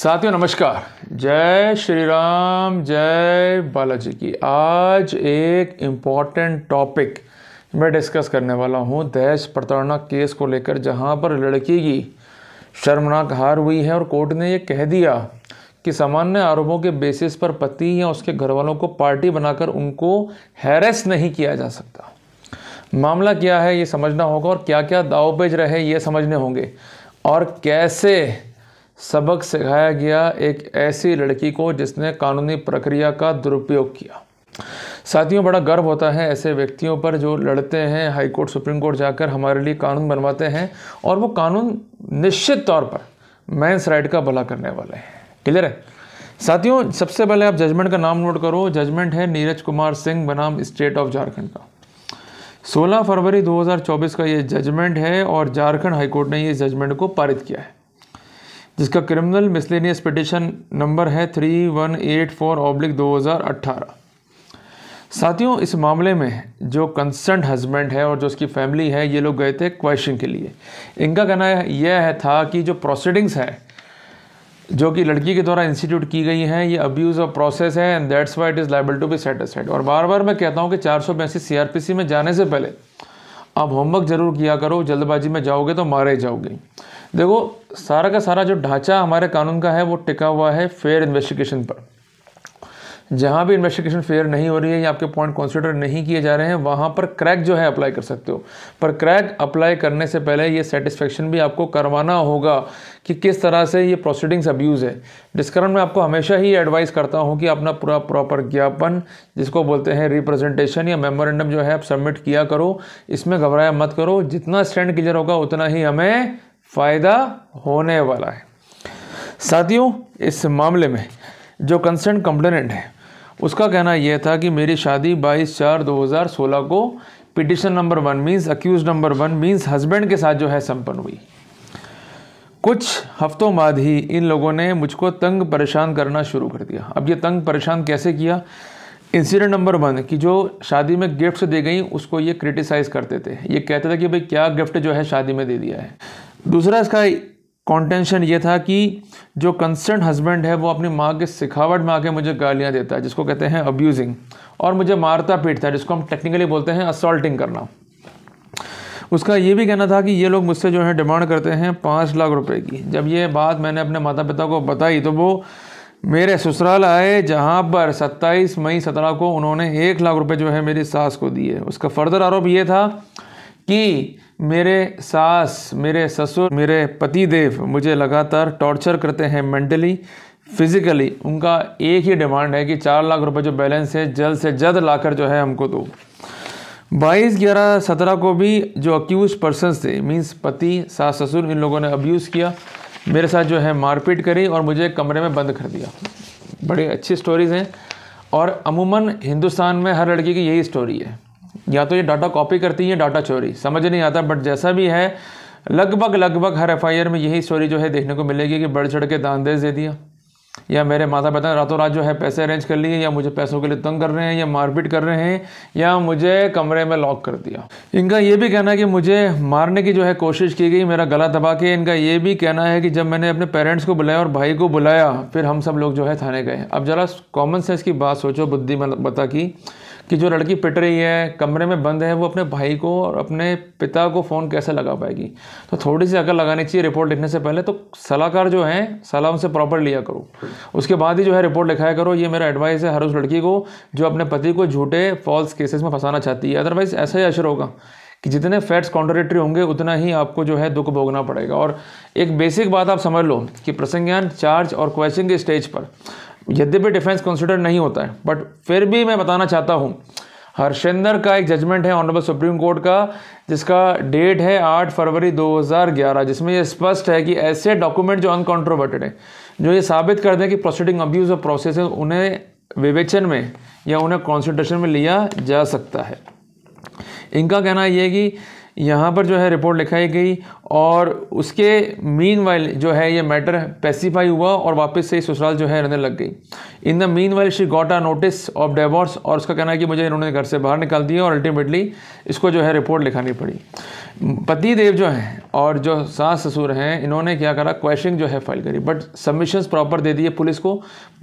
साथियों नमस्कार जय श्री राम जय बालाजी की आज एक इम्पॉर्टेंट टॉपिक मैं डिस्कस करने वाला हूँ दहेज प्रताड़ना केस को लेकर जहाँ पर लड़की की शर्मनाक हार हुई है और कोर्ट ने यह कह दिया कि सामान्य आरोपों के बेसिस पर पति या उसके घर वालों को पार्टी बनाकर उनको हैरेस नहीं किया जा सकता मामला क्या है ये समझना होगा और क्या क्या दाव पेज रहे ये समझने होंगे और कैसे सबक सिखाया गया एक ऐसी लड़की को जिसने कानूनी प्रक्रिया का दुरुपयोग किया साथियों बड़ा गर्व होता है ऐसे व्यक्तियों पर जो लड़ते हैं हाई कोर्ट सुप्रीम कोर्ट जाकर हमारे लिए कानून बनवाते हैं और वो कानून निश्चित तौर पर मैंस राइट का भला करने वाले हैं क्लियर है साथियों सबसे पहले आप जजमेंट का नाम नोट करो जजमेंट है नीरज कुमार सिंह बनाम स्टेट ऑफ झारखंड का 16 फरवरी 2024 का ये जजमेंट है और झारखंड हाईकोर्ट ने ये जजमेंट को पारित किया है जिसका क्रिमिनल मिसलेनियस पिटिशन नंबर है three one eight four oblique दो हज़ार अट्ठारह साथियों इस मामले में जो कंसर्न हस्बैंड है और जो उसकी फैमिली है ये लोग गए थे क्वेश्चन के लिए इनका कहना यह है था कि जो प्रोसीडिंग्स है जो कि लड़की के द्वारा इंस्टीट्यूट की गई हैं ये अब्यूज़ ऑफ प्रोसेस है and that's why it is liable to be satisfied और बार बार मैं कहता हूँ कि चार सौ बयासी सी आर पी सी में जाने से पहले आप होमवर्क ज़रूर किया करो जल्दबाजी में जाओगे तो मारे जाओगे देखो सारा का सारा जो ढांचा हमारे कानून का है वो टिका हुआ है फेयर इन्वेस्टिगेशन पर जहाँ भी इन्वेस्टिगेशन फेयर नहीं हो रही है या आपके पॉइंट कॉन्सिडर नहीं किए जा रहे हैं वहाँ पर क्रैक जो है अप्लाई कर सकते हो पर क्रैक अप्लाई करने से पहले ये सेटिस्फेक्शन भी आपको करवाना होगा कि किस तरह से ये प्रोसीडिंग्स अब्यूज़ है जिस कारण मैं आपको हमेशा ही एडवाइस करता हूँ कि अपना पूरा प्रॉपर ज्ञापन जिसको बोलते हैं रिप्रेजेंटेशन या मेमोरेंडम जो है आप सबमिट किया करो इसमें घबराया मत करो जितना स्टैंड क्लियर होगा उतना ही हमें फ़ायदा होने वाला है साथियों इस मामले में जो कंसर्न कंप्लेनेंट है उसका कहना यह था कि मेरी शादी 22 चार 2016 को petition number one means accused number one means husband के साथ जो है संपन्न हुई कुछ हफ्तों बाद ही इन लोगों ने मुझको तंग परेशान करना शुरू कर दिया अब ये तंग परेशान कैसे किया इंसिडेंट नंबर वन कि जो शादी में गिफ्ट दे गई उसको ये क्रिटिसाइज़ करते थे ये कहते थे कि भाई क्या गिफ्ट जो है शादी में दे दिया है दूसरा इसका कॉन्टेंशन ये था कि जो कंसर्न हस्बैंड है वो अपनी माँ के सिखावट में आके मुझे गालियाँ देता है जिसको कहते हैं अब्यूजिंग और मुझे मारता पीटता है जिसको हम टेक्निकली बोलते हैं असल्टिंग करना उसका ये भी कहना था कि ये लोग मुझसे जो है डिमांड करते हैं पाँच लाख रुपए की जब ये बात मैंने अपने माता पिता को बताई तो वो मेरे ससुराल आए जहाँ पर 27 मई सत्रह को उन्होंने एक लाख रुपए जो है मेरी सास को दिए उसका फर्दर आरोप ये था कि मेरे सास मेरे ससुर मेरे पति देव मुझे लगातार टॉर्चर करते हैं मेंटली फिज़िकली उनका एक ही डिमांड है कि चार लाख रुपए जो बैलेंस है जल्द से जल्द लाकर जो है हमको दो बाईस ग्यारह सत्रह को भी जो अक्यूज पर्सन थे मीन्स पति सास ससुर इन लोगों ने अब्यूज़ किया मेरे साथ जो है मारपीट करी और मुझे कमरे में बंद कर दिया बड़ी अच्छी स्टोरीज़ हैं और अमूमन हिंदुस्तान में हर लड़की की यही स्टोरी है या तो ये डाटा कॉपी करती है डाटा चोरी समझ नहीं आता बट जैसा भी है लगभग लगभग हर एफ में यही स्टोरी जो है देखने को मिलेगी कि बढ़ चढ़ के दान दे दिया या मेरे माता पिता रातों रात जो है पैसे अरेंज कर लिए या मुझे पैसों के लिए तंग कर रहे हैं या मारपीट कर रहे हैं या मुझे कमरे में लॉक कर दिया इनका ये भी कहना है कि मुझे मारने की जो है कोशिश की गई मेरा गला दबा के इनका ये भी कहना है कि जब मैंने अपने पेरेंट्स को बुलाया और भाई को बुलाया फिर हम सब लोग जो है थाने गए अब ज़रा कॉमन सेंस की बात सोचो बुद्धि बता की कि जो लड़की पिट रही है कमरे में बंद है वो अपने भाई को और अपने पिता को फ़ोन कैसे लगा पाएगी तो थोड़ी सी अगर लगानी चाहिए रिपोर्ट लिखने से पहले तो सलाहकार जो हैं सलाह उनसे प्रॉपर लिया करो उसके बाद ही जो है रिपोर्ट लिखाया करो ये मेरा एडवाइस है हर उस लड़की को जो अपने पति को झूठे फॉल्स केसेस में फंसाना चाहती है अदरवाइज़ ऐसा ही असर होगा कि जितने फैट्स कॉन्ट्रेडिक्टरी होंगे उतना ही आपको जो है दुख भोगना पड़ेगा और एक बेसिक बात आप समझ लो कि प्रसंज्ञान चार्ज और क्वेश्चन के स्टेज पर यद्यपि डिफेंस कंसिडर नहीं होता है बट फिर भी मैं बताना चाहता हूँ हर्षेंद्र का एक जजमेंट है ऑनरेबल सुप्रीम कोर्ट का जिसका डेट है 8 फरवरी 2011 जिसमें यह स्पष्ट है कि ऐसे डॉक्यूमेंट जो अनकॉन्ट्रोवर्टेड है जो ये साबित कर दें कि प्रोसीडिंग अब्यूज ऑफ प्रोसेस उन्हें विवेचन में या उन्हें कॉन्सिडरेशन में लिया जा सकता है इनका कहना यह है कि यहाँ पर जो है रिपोर्ट लिखाई गई और उसके मीन वाइल जो है ये मैटर पेसीफाई हुआ और वापस से ससुराल जो है रहने लग गई in the meanwhile she got a notice of divorce और उसका कहना है कि मुझे इन्होंने घर से बाहर निकाल दिया और अल्टीमेटली इसको जो है रिपोर्ट लिखानी पड़ी पति देव जो हैं और जो सास ससुर हैं इन्होंने क्या करा क्वेश्चन जो है फाइल करी बट सबमिशंस प्रॉपर दे दिए पुलिस को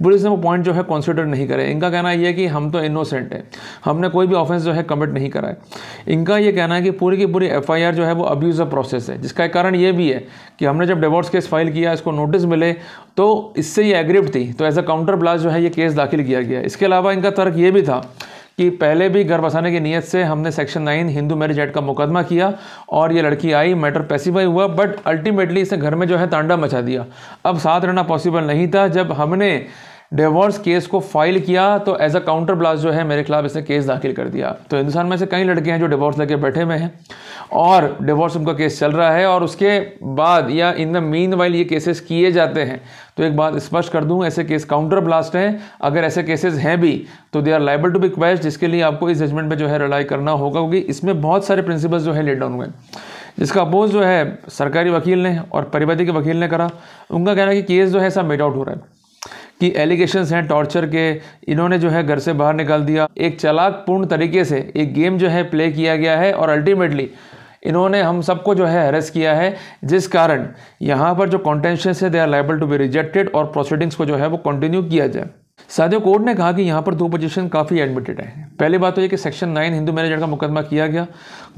पुलिस ने वो पॉइंट जो है कंसिडर नहीं करे इनका कहना यह है कि हम तो इनोसेंट हैं हमने कोई भी ऑफेंस जो है कमिट नहीं करा है इनका ये कहना है कि पूरी की पूरी एफ जो है वो अब्यूज़ ऑफ प्रोसेस है जिसका कारण ये भी है कि हमने जब डिवोर्स केस फाइल किया इसको नोटिस मिले तो इससे ये एग्रिप्ट थी तो एज अ काउंटर ब्लास्ट जो है ये केस दाखिल किया गया इसके अलावा इनका तर्क ये भी था कि पहले भी घर बसाने की नीयत से हमने section nine Hindu marriage act का मुकदमा किया और ये लड़की आई मैटर पैसिफाई हुआ बट अल्टीमेटली इसने घर में जो है तांडा मचा दिया अब साथ रहना पॉसिबल नहीं था जब हमने डिवोर्स केस को फाइल किया तो एज अ काउंटर ब्लास्ट जो है मेरे खिलाफ इसने केस दाखिल कर दिया तो हिंदुस्तान में से कई लड़के हैं जो डिवोर्स लेके बैठे हुए हैं और डिवोर्स उनका केस चल रहा है और उसके बाद या इन द मीन वाइल ये केसेस किए जाते हैं तो एक बात स्पष्ट कर दूं ऐसे केस काउंटर ब्लास्ट हैं अगर ऐसे केसेस हैं भी तो they are liable to be quashed जिसके लिए आपको इस जजमेंट में जो है रिलाई करना होगा क्योंकि इसमें बहुत सारे प्रिंसिपल्स जो है लेट डाउन हुए जिसका अपोज जो है सरकारी वकील ने और परिवादी के वकील ने करा उनका कहना कि केस जो है ऐसा मेड आउट हो रहा है कि एलिगेशंस हैं टॉर्चर के इन्होंने जो है घर से बाहर निकाल दिया एक चलाक पूर्ण तरीके से एक गेम जो है प्ले किया गया है और अल्टीमेटली इन्होंने हम सबको जो है हैरेस किया है जिस कारण यहाँ पर जो कॉन्टेंशंस है they are liable to be rejected और प्रोसीडिंग्स को जो है वो कंटिन्यू किया जाए सादियो कोर्ट ने कहा कि यहाँ पर दो पोजीशन काफ़ी एडमिटेड है पहली बात तो ये कि सेक्शन नाइन हिंदू मैनेजर का मुकदमा किया गया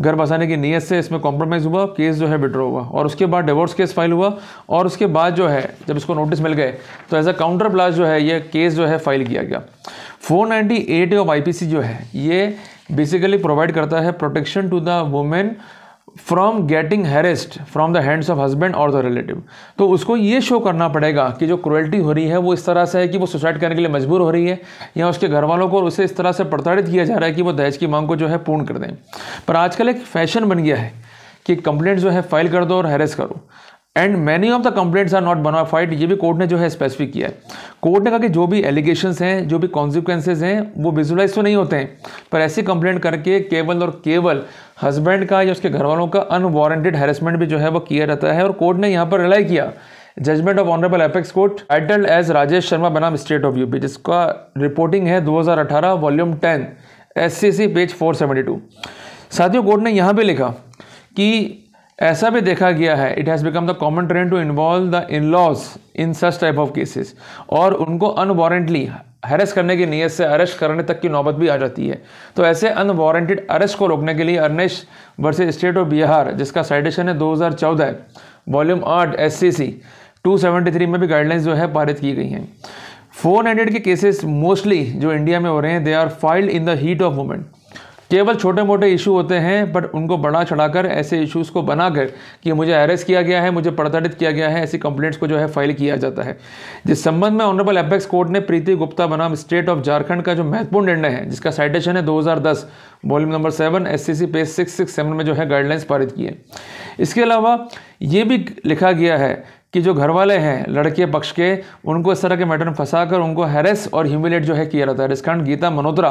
घर बसाने की नीयत से इसमें कॉम्प्रोमाइज़ हुआ केस जो है विड्रॉ हुआ और उसके बाद डिवोर्स केस फाइल हुआ और उसके बाद जो है जब इसको नोटिस मिल गए तो एज अ काउंटर ब्लास्ट जो है ये केस जो है फाइल किया गया four ninety eight of I जो है ये बेसिकली प्रोवाइड करता है protection to the women from getting harassed from the hands of husband और द रिलेटिव तो उसको ये शो करना पड़ेगा कि जो क्रोल्टी हो रही है वो इस तरह से है कि वो सुसाइड करने के लिए मजबूर हो रही है या उसके घर वालों को उसे इस तरह से प्रताड़ित किया जा रहा है कि वो दहेज की मांग को जो है पूर्ण कर दें पर आजकल एक फैशन बन गया है कि कंप्लेंट जो है फाइल कर दो और हेरेस करो and many of the complaints are not fight ये भी कोर्ट ने जो है स्पेसिफिक किया है कोर्ट ने कहा कि जो भी एलिगेशन हैं जो भी कॉन्सिक्वेंसेज हैं वो विजुलाइज तो नहीं होते हैं पर ऐसी कंप्लेंट करके केवल और केवल हस्बैंड का या उसके घर वालों का अनवॉरेंटेड हेरसमेंट भी जो है वो किया जाता है और कोर्ट ने यहाँ पर रिलाई किया judgment of honourable apex court titled as Rajesh Sharma बनाम स्टेट ऑफ यूपी जिसका रिपोर्टिंग है 2018 वॉल्यूम 10 एस पेज 472 साथियों कोर्ट ने यहाँ भी लिखा कि ऐसा भी देखा गया है it has become the common trend to involve the in laws in such type of cases और उनको अनवॉरेंटली हैरेस करने की नीयत से अरेस्ट करने तक की नौबत भी आ जाती है तो ऐसे अनवॉरेंटेड अरेस्ट को रोकने के लिए Arnesh versus state of Bihar जिसका साइटेशन है 2014 वॉल्यूम आठ S C C two seventy three में भी गाइडलाइंस जो है पारित की गई हैं फोर हंड्रेड के केसेस मोस्टली जो इंडिया में हो रहे हैं they are filed in the heat of moment केवल छोटे मोटे इशू होते हैं बट उनको बढ़ा चढ़ाकर ऐसे इशूज़ को बनाकर कि मुझे अरेस्ट किया गया है मुझे प्रताड़ित किया गया है ऐसी कंप्लेंट्स को जो है फाइल किया जाता है जिस संबंध में ऑनरेबल एपेक्स कोर्ट ने प्रीति गुप्ता बनाम स्टेट ऑफ झारखंड का जो महत्वपूर्ण निर्णय है जिसका साइटेशन है 2010 volume number seven S page six six seven में जो है गाइडलाइंस पारित किए इसके अलावा ये भी लिखा गया है कि जो घर वाले हैं लड़के पक्ष के उनको इस तरह के मैटर में फंसा कर उनको हैरेस और ह्यूमिलेट जो है किया जाता है रिस्कांड गीता मनोत्रा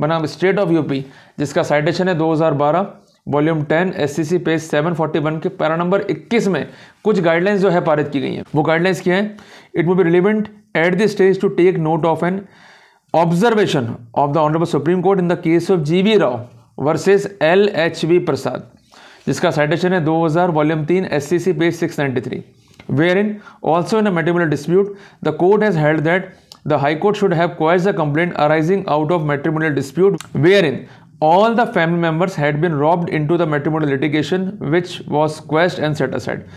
बनाम स्टेट ऑफ यूपी जिसका साइटेशन है 2012 वॉल्यूम 10 एस पेज 741 के पैरा नंबर 21 में कुछ गाइडलाइंस जो है पारित की गई हैं वो गाइडलाइंस क्या हैं it will be relevant at this stage to take note of an observation of the honourable Supreme Court in the case of G V Rao versus L H V Prasad जिसका साइटेशन है दो वॉल्यूम तीन S page six wherein also in a matrimonial dispute the court has held that the high court should have quashed the complaint arising out of matrimonial dispute wherein all the family members had been robbed into the matrimonial litigation which was quashed and set aside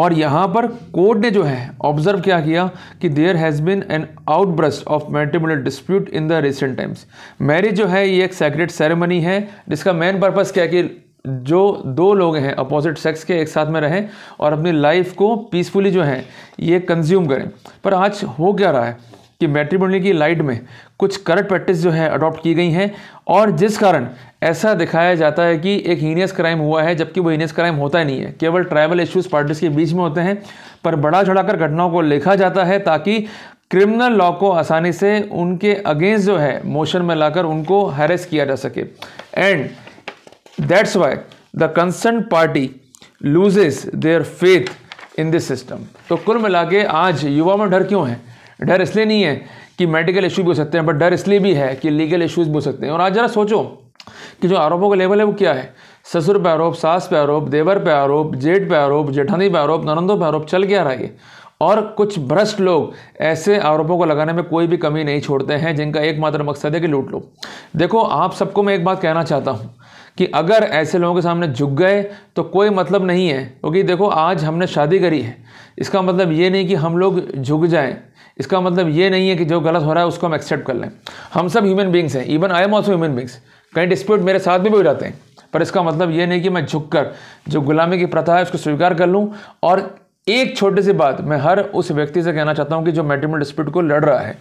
और यहाँ पर court ने जो है observe क्या किया कि there has been an outburst of matrimonial dispute in the recent times marriage जो है ये एक सेक्रेट सेरेमनी है जिसका मेन पर्पस क्या है कि जो दो लोग हैं अपोजिट सेक्स के एक साथ में रहें और अपनी लाइफ को पीसफुली जो है ये कंज्यूम करें पर आज हो क्या रहा है कि मैट्रिमोनी की लाइट में कुछ करट प्रैक्टिस जो है अडॉप्ट की गई हैं और जिस कारण ऐसा दिखाया जाता है कि एक हीनियस क्राइम हुआ है जबकि वो हीनियस क्राइम होता ही नहीं है केवल ट्राइबल इश्यूज पार्टीज के बीच में होते हैं पर बड़ा चढ़ाकर घटनाओं को लिखा जाता है ताकि क्रिमिनल लॉ को आसानी से उनके अगेंस्ट जो है मोशन में लाकर उनको हैरेस किया जा सके and that's why the concern party loses their faith in this system तो कुल मिला के आज युवा में डर क्यों है डर इसलिए नहीं है कि मेडिकल इशू भी हो सकते हैं बट डर इसलिए भी है कि लीगल इशूज भी हो सकते हैं और आज ज़रा सोचो कि जो आरोपों का लेवल है वो क्या है ससुर पे आरोप सास पे आरोप देवर पे आरोप जेठ पे आरोप जेठानी पे आरोप नरंदों पे आरोप चल गया रहा ये और कुछ भ्रष्ट लोग ऐसे आरोपों को लगाने में कोई भी कमी नहीं छोड़ते हैं जिनका एकमात्र मकसद है कि लूट लो देखो आप सबको मैं एक बात कहना चाहता हूँ कि अगर ऐसे लोगों के सामने झुक गए तो कोई मतलब नहीं है क्योंकि देखो आज हमने शादी करी है इसका मतलब ये नहीं कि हम लोग झुक जाएं इसका मतलब ये नहीं है कि जो गलत हो रहा है उसको हम एक्सेप्ट कर लें हम सब ह्यूमन बींग्स हैं even I am also human beings कई डिस्प्यूट मेरे साथ भी हो जाते हैं पर इसका मतलब ये नहीं कि मैं झुक कर जो गुलामी की प्रथा है उसको स्वीकार कर लूँ और एक छोटी सी बात मैं हर उस व्यक्ति से कहना चाहता हूँ कि जो मैट्रिमोनियल डिस्प्यूट को लड़ रहा है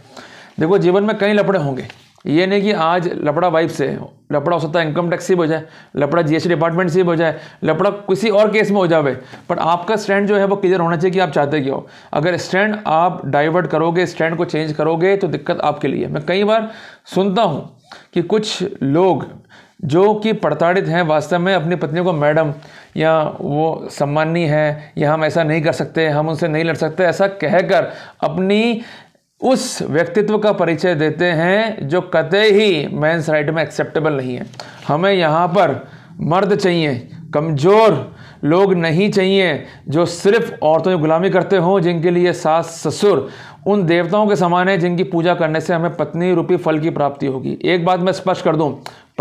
देखो जीवन में कई लपड़े होंगे ये नहीं कि आज लपड़ा वाइफ से लपड़ा हो सकता है इनकम टैक्स से भी हो जाए लपड़ा जी डिपार्टमेंट से भी हो जाए लपड़ा किसी और केस में हो जाए पर आपका स्टैंड जो है वो क्लियर होना चाहिए कि आप चाहते क्या हो अगर स्टैंड आप डाइवर्ट करोगे स्टैंड को चेंज करोगे तो दिक्कत आपके लिए मैं कई बार सुनता हूँ कि कुछ लोग जो कि प्रताड़ित हैं वास्तव में अपनी पत्नी को मैडम या वो सम्माननीय है या हम ऐसा नहीं कर सकते हम उनसे नहीं लड़ सकते ऐसा कहकर अपनी उस व्यक्तित्व का परिचय देते हैं जो कतई ही मैंस राइट में एक्सेप्टेबल नहीं है हमें यहाँ पर मर्द चाहिए कमज़ोर लोग नहीं चाहिए जो सिर्फ औरतों की गुलामी करते हों जिनके लिए सास ससुर उन देवताओं के समान है जिनकी पूजा करने से हमें पत्नी रूपी फल की प्राप्ति होगी एक बात मैं स्पष्ट कर दूं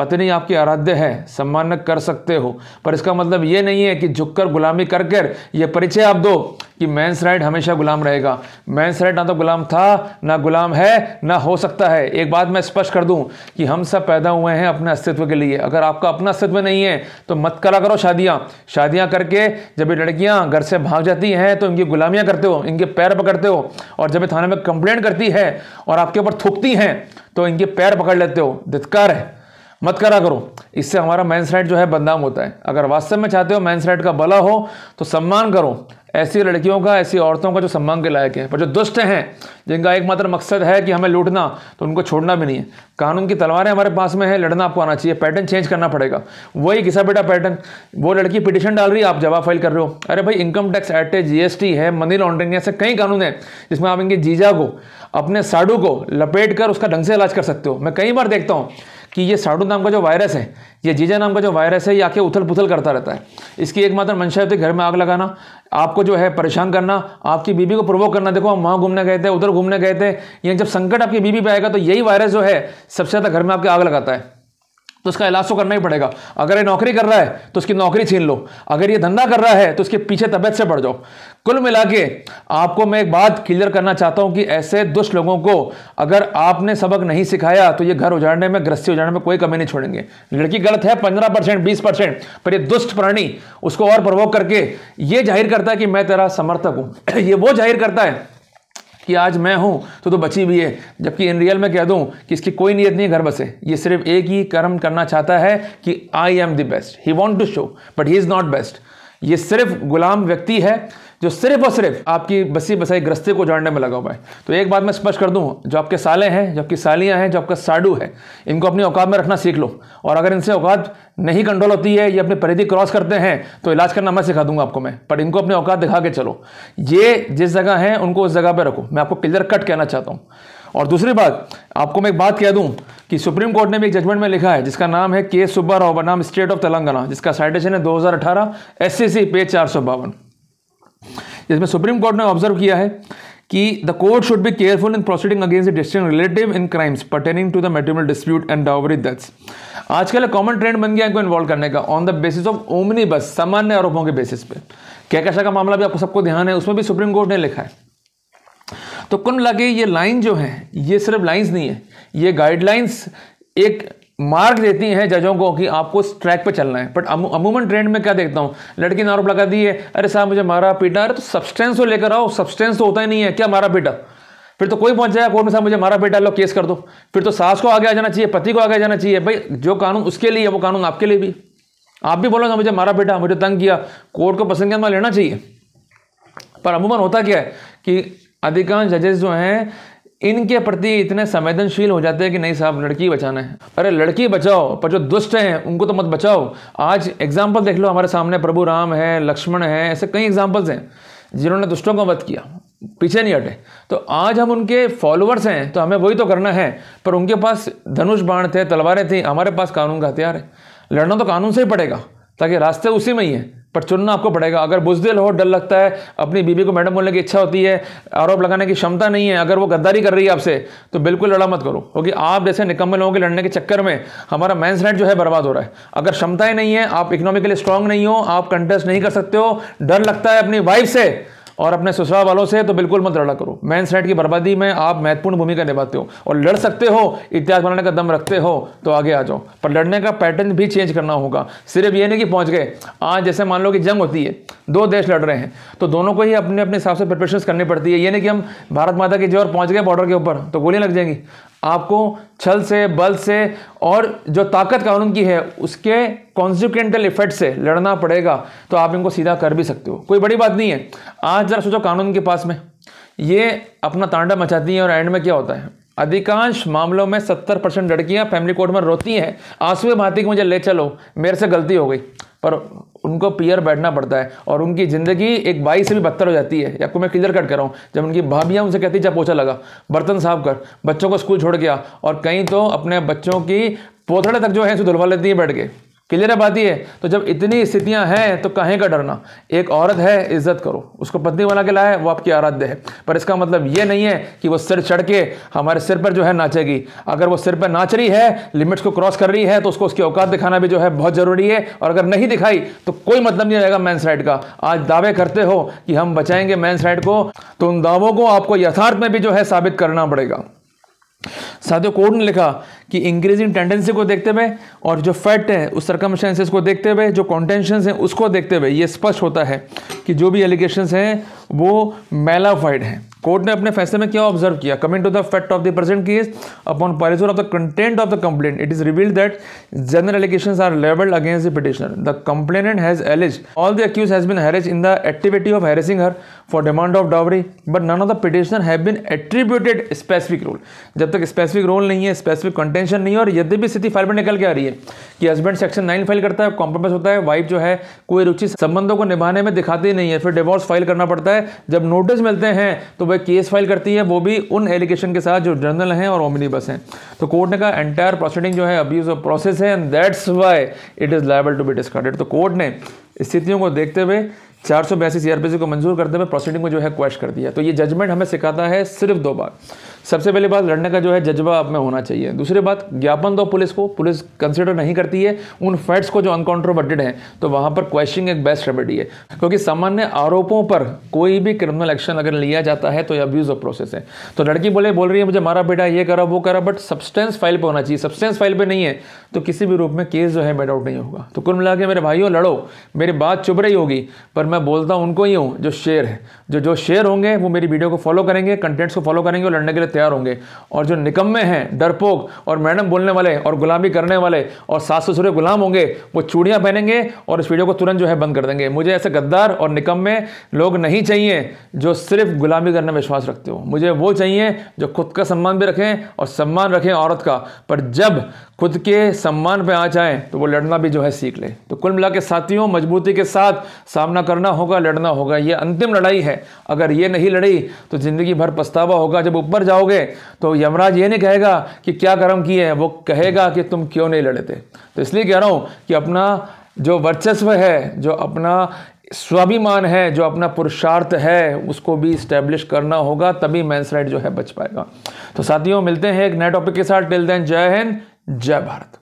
पत्नी आपकी आराध्य है सम्मान कर सकते हो पर इसका मतलब ये नहीं है कि झुककर गुलामी कर कर ये परिचय आप दो कि मैंस राइट हमेशा गुलाम रहेगा मैंस राइट ना तो गुलाम था ना गुलाम है ना हो सकता है एक बात मैं स्पष्ट कर दूं कि हम सब पैदा हुए हैं अपने अस्तित्व के लिए अगर आपका अपना अस्तित्व नहीं है तो मत करा करो शादियाँ शादियाँ करके जब ये लड़कियाँ घर से भाग जाती हैं तो इनकी गुलामियाँ करते हो इनके पैर पकड़ते हो और जब ये थाने में कंप्लेंट करती है और आपके ऊपर थूकती हैं तो इनके पैर पकड़ लेते हो धित्कार है मत करा करो इससे हमारा मैंस राइट जो है बदनाम होता है अगर वास्तव में चाहते हो मैंस राइट का भला हो तो सम्मान करो ऐसी लड़कियों का ऐसी औरतों का जो सम्मान के लायक है पर जो दुष्ट हैं जिनका एकमात्र मकसद है कि हमें लूटना तो उनको छोड़ना भी नहीं है कानून की तलवारें हमारे पास में है लड़ना आपको आना चाहिए पैटर्न चेंज करना पड़ेगा वही घिसा बेटा पैटर्न वो लड़की पिटिशन डाल रही है आप जवाब फाइल कर रहे हो अरे भाई इनकम टैक्स एक्ट है जीएसटी है मनी लॉन्ड्रिंग ऐसे कई कानून है जिसमें आप इनके जीजा को अपने साडू को लपेट कर उसका ढंग से इलाज कर सकते हो मैं कई बार देखता हूँ कि ये साडू नाम का जो वायरस है ये जीजा नाम का जो वायरस है ये आके उथल पुथल करता रहता है इसकी एकमात्र मंशा होती है तो घर में आग लगाना आपको जो है परेशान करना आपकी बीबी को प्रवोक करना देखो हम वहाँ घूमने गए थे उधर घूमने गए थे या जब संकट आपकी बीबी पर आएगा तो यही वायरस जो है सबसे ज़्यादा घर में आपके आग लगाता है तो उसका इलाज तो करना ही पड़ेगा अगर ये नौकरी कर रहा है तो उसकी नौकरी छीन लो अगर ये धंधा कर रहा है तो उसके पीछे तबियत से बढ़ जाओ कुल मिला के आपको मैं एक बात क्लियर करना चाहता हूं कि ऐसे दुष्ट लोगों को अगर आपने सबक नहीं सिखाया तो ये घर उजाड़ने में गृहस्थी उजाड़ने में कोई कमी नहीं छोड़ेंगे लड़की गलत है पंद्रह परसेंट बीस परसेंट पर यह दुष्ट प्राणी उसको और प्रवोक करके ये जाहिर करता है कि मैं तेरा समर्थक हूं ये वो जाहिर करता है कि आज मैं हूं तो तो बची भी है जबकि इन रियल में कह दूं कि इसकी कोई नीयत नहीं है घर बसे ये सिर्फ एक ही कर्म करना चाहता है कि I am the best he want to show but he is not best ये सिर्फ गुलाम व्यक्ति है जो सिर्फ और सिर्फ आपकी बसी बसाई ग्रस्ती को जानने में लगा हुआ है तो एक बात मैं स्पष्ट कर दूं जो आपके साले हैं जो आपकी सालियाँ हैं जो आपका साडू है इनको अपनी औकात में रखना सीख लो और अगर इनसे औकात नहीं कंट्रोल होती है ये अपनी परिधि क्रॉस करते हैं तो इलाज करना मैं सिखा दूंगा आपको मैं पर इनको अपने औकात दिखा के चलो ये जिस जगह हैं उनको उस जगह पर रखो मैं आपको क्लियर कट कहना चाहता हूँ और दूसरी बात आपको मैं एक बात कह दूं कि सुप्रीम कोर्ट ने भी एक जजमेंट में लिखा है जिसका नाम है के सुब्बा राव बनाम स्टेट ऑफ तेलंगाना जिसका साइटेशन है 2018 एससीसी पेज चार सौ बावन जिसमें सुप्रीम कोर्ट ने ऑब्जर्व किया है कि the court should be careful in proceeding against distant relative in crimes pertaining to the matrimonial dispute and dowry deaths आजकल कॉमन ट्रेंड बन गया इनको इन्वॉल्व करने का on the basis of omnibus सामान्य आरोपों के बेसिस पे क्या कैकशा का मामला भी आपको सबको ध्यान है उसमें भी सुप्रीम कोर्ट ने लिखा है तो कुल लगे ये लाइन जो है ये सिर्फ लाइन्स नहीं है ये गाइडलाइंस एक मार्ग देती हैं जजों को कि आपको इस ट्रैक पर चलना है बट अमूमन ट्रेंड में क्या देखता हूँ लड़की ने आरोप लगा दी है अरे साहब मुझे मारा पीटा अरे तो सब्सटेंस तो लेकर आओ सब्सटेंस तो होता ही नहीं है क्या मारा पीटा फिर तो कोई पहुंच जाएगा कोर्ट में साहब मुझे मारा पीटा लो केस कर दो फिर तो सास को आगे आ जाना चाहिए पति को आगे आ जाना चाहिए भाई जो कानून उसके लिए है वो कानून आपके लिए भी आप भी बोलो ना मुझे मारा पीटा मुझे तंग किया कोर्ट को पसंद किया तो लेना चाहिए पर अमूमन होता क्या है कि अधिकांश जजेस जो हैं इनके प्रति इतने संवेदनशील हो जाते हैं कि नहीं साहब लड़की बचाना है अरे लड़की बचाओ पर जो दुष्ट हैं उनको तो मत बचाओ आज एग्जाम्पल देख लो हमारे सामने प्रभु राम है लक्ष्मण है ऐसे कई एग्जाम्पल्स हैं जिन्होंने दुष्टों को वध किया पीछे नहीं हटे तो आज हम उनके फॉलोअर्स हैं तो हमें वही तो करना है पर उनके पास धनुष बाण थे तलवारें थी हमारे पास कानून का हथियार है लड़ना तो कानून से ही पड़ेगा ताकि रास्ते उसी में ही हैं पर चुनना आपको पड़ेगा अगर बुजदिल हो डर लगता है अपनी बीबी को मैडम बोलने की इच्छा होती है आरोप लगाने की क्षमता नहीं है अगर वो गद्दारी कर रही है आपसे तो बिल्कुल लड़ा मत करो क्योंकि आप जैसे निकम्मे लोगों के लड़ने के चक्कर में हमारा मैंस नेट जो है बर्बाद हो रहा है अगर क्षमता ही नहीं है आप इकोनॉमिकली स्ट्रांग नहीं हो आप कंटेस्ट नहीं कर सकते हो डर लगता है अपनी वाइफ से और अपने ससुराल वालों से तो बिल्कुल मत लड़ा करो मैन सेट की बर्बादी में आप महत्वपूर्ण भूमिका निभाते हो और लड़ सकते हो इतिहास बनाने का दम रखते हो तो आगे आ जाओ पर लड़ने का पैटर्न भी चेंज करना होगा सिर्फ ये नहीं कि पहुँच गए आज जैसे मान लो कि जंग होती है दो देश लड़ रहे हैं तो दोनों को ही अपने अपने हिसाब से प्रिपरेशन करनी पड़ती है ये नहीं कि हम भारत माता की जय और पहुँच गए बॉर्डर के ऊपर तो गोलियाँ लग जाएंगी आपको छल से बल से और जो ताकत कानून की है उसके कॉन्सिक्वेंटल इफेक्ट से लड़ना पड़ेगा तो आप इनको सीधा कर भी सकते हो कोई बड़ी बात नहीं है आज ज़रा सोचो कानून के पास में ये अपना तांडा मचाती हैं और एंड में क्या होता है अधिकांश मामलों में सत्तर परसेंट लड़कियाँ फैमिली कोर्ट में रोती हैं आंसुए भाती कि मुझे ले चलो मेरे से गलती हो गई पर उनको पियर बैठना पड़ता है और उनकी ज़िंदगी एक बाई से भी बदतर हो जाती है आपको मैं क्लियर कट कर रहा हूँ जब उनकी भाभियाँ उनसे कहती जब पोछा लगा बर्तन साफ कर बच्चों को स्कूल छोड़ गया और कहीं तो अपने बच्चों की पोथड़े तक जो है सो धुलवा लेती है बैठ के क्लियर है बात ये तो जब इतनी स्थितियां हैं तो कहें का डरना एक औरत है इज्जत करो उसको पत्नी बना के लाए वो आपकी आराध्य है पर इसका मतलब ये नहीं है कि वो सिर चढ़ के हमारे सिर पर जो है नाचेगी अगर वो सिर पर नाच रही है लिमिट्स को क्रॉस कर रही है तो उसको उसकी औकात दिखाना भी जो है बहुत ज़रूरी है और अगर नहीं दिखाई तो कोई मतलब नहीं रहेगा मैन साइड का आज दावे करते हो कि हम बचाएंगे मैन साइड को तो उन दावों को आपको यथार्थ में भी जो है साबित करना पड़ेगा साथियों कोर्ट ने लिखा कि इंक्रीजिंग टेंडेंसी को देखते हुए और जो फैक्ट है उस सरकमस्टेंसेस को देखते हुए जो कॉन्टेंशन है उसको देखते हुए ये स्पष्ट होता है कि जो भी एलिगेशन हैं वो मेलाफाइड हैं कोर्ट ने अपने फैसले में क्या ऑब्जर्व किया coming to the fact of the present case upon perusal of the content of the complaint it is revealed that general allegation are levelled against the petitioner the complainant has alleged all the accused has been harassed in the activity of harassing her for demand of dowry but none of the petitioner have been attributed specific rule जब तक specific role नहीं है specific contention नहीं है और यदि भी स्थिति फाइल में निकल के आ रही है कि हस्बैंड सेक्शन नाइन फाइल करता है कॉम्प्रोमाइज होता है वाइफ जो है कोई रुचि संबंधों को निभाने में दिखाती ही नहीं है फिर डिवोर्स फाइल करना पड़ता है जब नोटिस मिलते हैं तो वह केस फाइल करती है वो भी उन एलिगेशन के साथ जो जर्नल हैं और ओमिनीबस हैं तो कोर्ट ने कहा एंटायर प्रोसीडिंग जो है अब्यूज ऑफ प्रोसेस है and that's why it is liable to be discarded तो कोर्ट ने स्थितियों को देखते हुए चार सौ बयासी सीआरपीसी को मंजूर करते हुए प्रोसीडिंग में जो है क्वेश्चन कर दिया तो ये जजमेंट हमें सिखाता है सिर्फ दो बार सबसे पहली बात लड़ने का जो है जज्बा आप में होना चाहिए दूसरी बात ज्ञापन दो पुलिस को पुलिस कंसिडर नहीं करती है उन फैक्ट्स को जो अनकॉन्ट्रोवर्टेड हैं तो वहाँ पर क्वेश्चन एक बेस्ट रेमेडी है क्योंकि सामान्य आरोपों पर कोई भी क्रिमिनल एक्शन अगर लिया जाता है तो ये अब्यूज ऑफ प्रोसेस है तो लड़की बोले बोल रही है मुझे मारा बेटा ये करा वो करा बट सब्सटेंस फाइल पर होना चाहिए सब्सटेंस फाइल पर नहीं है तो किसी भी रूप में केस जो है मेड आउट नहीं होगा तो कुल मिला के मेरे भाइयों लड़ो मेरी बात चुप रही होगी पर मैं बोलता हूँ उनको ही हूँ जो शेयर है जो जो शेयर होंगे वो मेरी वीडियो को फॉलो करेंगे कंटेंट्स को फॉलो करेंगे और लड़ने के लिए तैयार होंगे और जो निकम्मे हैं डरपोक और मैडम बोलने वाले और गुलामी करने वाले और सास ससुर गुलाम होंगे वो चूड़ियाँ पहनेंगे और इस वीडियो को तुरंत जो है बंद कर देंगे मुझे ऐसे गद्दार और निकम्मे लोग नहीं चाहिए जो सिर्फ गुलामी करने में विश्वास रखते हो मुझे वो चाहिए जो खुद का सम्मान भी रखें और सम्मान रखें औरत का पर जब खुद के सम्मान पे आ जाए तो वो लड़ना भी जो है सीख ले तो कुल मिला के साथियों मजबूती के साथ सामना करना होगा लड़ना होगा ये अंतिम लड़ाई है अगर ये नहीं लड़ी तो ज़िंदगी भर पछतावा होगा जब ऊपर जाओगे तो यमराज ये नहीं कहेगा कि क्या कर्म किए हैं वो कहेगा कि तुम क्यों नहीं लड़े थे तो इसलिए कह रहा हूँ कि अपना जो वर्चस्व है जो अपना स्वाभिमान है जो अपना पुरुषार्थ है उसको भी इस्टेब्लिश करना होगा तभी मैंस राइट जो है बच पाएगा तो साथियों मिलते हैं एक नए टॉपिक के साथ टिल देन जय हिंद जय भारत